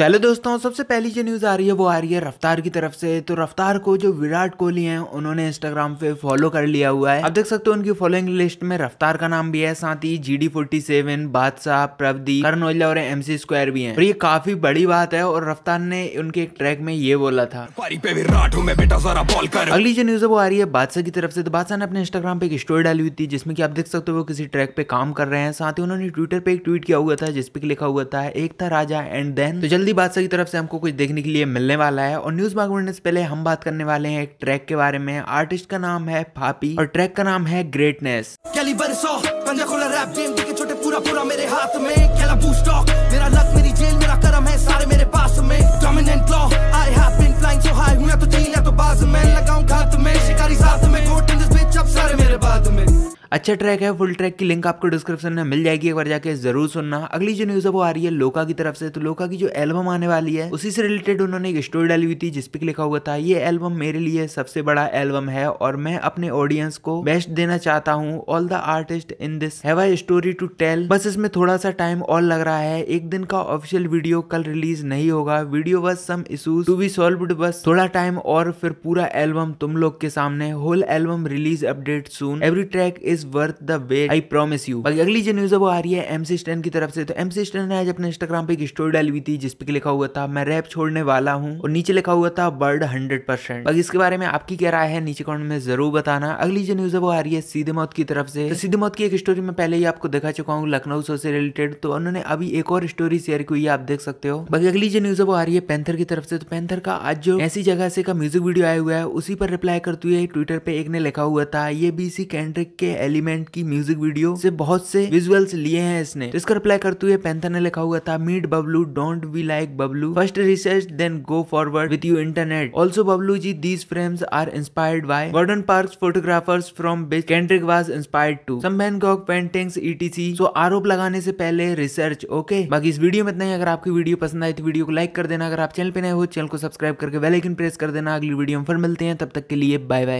तो हेलो दोस्तों सबसे पहली जो न्यूज़ आ रही है वो आ रही है रफ्तार की तरफ से तो रफ्तार को जो विराट कोहली हैं उन्होंने इंस्टाग्राम पे फॉलो कर लिया हुआ है आप देख सकते हो उनकी फॉलोइंग लिस्ट में रफ्तार का नाम भी है साथ ही G D forty seven Badshah प्रवदी करण ओजला और एम सी स्क्वायर भी है और ये काफी बड़ी बात है और रफ्तार ने उनके एक ट्रैक में ये बोला था अगली जो न्यूज है वो आ रही है बादशाह की तरफ से तो बादशाह ने अपने इंस्टाग्राम पे एक स्टोरी डाली हुई थी जिसमें की आप देख सकते हो वो किसी ट्रैक पे काम कर रहे हैं साथ ही उन्होंने ट्विटर पे एक ट्वीट किया हुआ था जिसपे लिखा हुआ था एक था राजा एंड देन तो जल्दी जल्दी बादशाह की तरफ से हमको कुछ देखने के लिए मिलने वाला है और न्यूज मार्ग से पहले हम बात करने वाले हैं एक ट्रैक के बारे में आर्टिस्ट का नाम है फापी और ट्रैक का नाम है ग्रेटनेस पूरा पूरा मेरे हाथ में अच्छा ट्रैक है फुल ट्रैक की लिंक आपको डिस्क्रिप्शन में मिल जाएगी एक बार जाके जरूर सुनना अगली जो न्यूज है वो आ रही है लोका की तरफ से तो लोका की जो एल्बम आने वाली है उसी से रिलेटेड उन्होंने एक स्टोरी डाली हुई थी जिसपे लिखा हुआ था ये एल्बम मेरे लिए सबसे बड़ा एल्बम है और मैं अपने ऑडियंस को बेस्ट देना चाहता हूँ all the artist in this have story to tell बस इसमें थोड़ा सा टाइम और लग रहा है एक दिन का ऑफिशियल वीडियो कल रिलीज नहीं होगा वीडियो बस some issues to be solve बस थोड़ा टाइम और फिर पूरा एल्बम तुम लोग के सामने whole album release update soon every track is is worth the wait I promise you बाकी अगली जो न्यूज है वो आ रही है एम सी स्टेन की तरफ से तो एम सी स्टेन ने आज अपने इंस्टाग्राम पे एक स्टोरी डाली हुई थी जिसपे लिखा हुआ था मैं रैप छोड़ने वाला हूँ और नीचे लिखा हुआ था बर्ड हंड्रेड परसेंट बाकी इसके बारे में आपकी क्या राय है नीचे कमेंट में जरूर बताना अगली जो न्यूज है वो आ रही है सीधे मौत की तरफ से तो सीधे मौत की एक स्टोरी में पहले ही आपको दिखा चुका हूँ लखनऊ शो से रिलेटेड तो उन्होंने अभी एक और स्टोरी शेयर की हुई आप देख सकते हो बाकी अगली जो न्यूज है वो आ रही है पैंथर की तरफ से तो पैंथर का आज जो ऐसी जगह से का म्यूजिक वीडियो आया हुआ है उसी पर रिप्लाई करते हुए ट्विटर पे एक ने लिखा हुआ था ये बीसी कैंड्रिक के एलिमेंट की म्यूजिक वीडियो से बहुत से विजुअल्स लिए हैं इसने तो इसका रिप्लाई करते हुए पैंथर ने लिखा हुआ था meet Bablu don't we like Bablu first research then go forward with you internet also Bablu ji these frames are inspired by Gordon park photographers from which Kendrick was inspired to some Gogh paintings ETC so आरोप लगाने से पहले research okay बाकी इस video में इतना ही अगर आपकी वीडियो पसंद आई तो वीडियो को लाइक कर देना अगर आप चैनल पे नए हो चैनल को सब्सक्राइब करके बेल आइकन प्रेस कर देना अगली वीडियो में फिर मिलते हैं तब तक के लिए बाय बाय